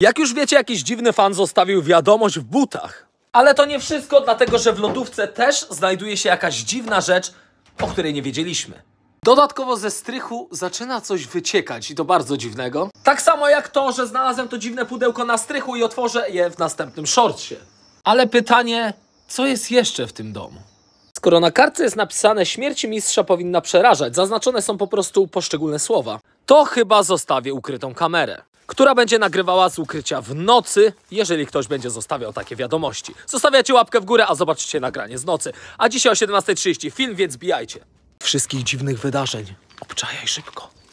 Jak już wiecie, jakiś dziwny fan zostawił wiadomość w butach. Ale to nie wszystko, dlatego że w lodówce też znajduje się jakaś dziwna rzecz, o której nie wiedzieliśmy. Dodatkowo ze strychu zaczyna coś wyciekać i to bardzo dziwnego. Tak samo jak to, że znalazłem to dziwne pudełko na strychu i otworzę je w następnym shortsie. Ale pytanie, co jest jeszcze w tym domu? Skoro na kartce jest napisane śmierć mistrza powinna przerażać, zaznaczone są po prostu poszczególne słowa, to chyba zostawię ukrytą kamerę która będzie nagrywała z ukrycia w nocy, jeżeli ktoś będzie zostawiał takie wiadomości. Zostawiacie łapkę w górę, a zobaczycie nagranie z nocy. A dzisiaj o 17.30 film, więc bijajcie. Wszystkich dziwnych wydarzeń obczajaj szybko.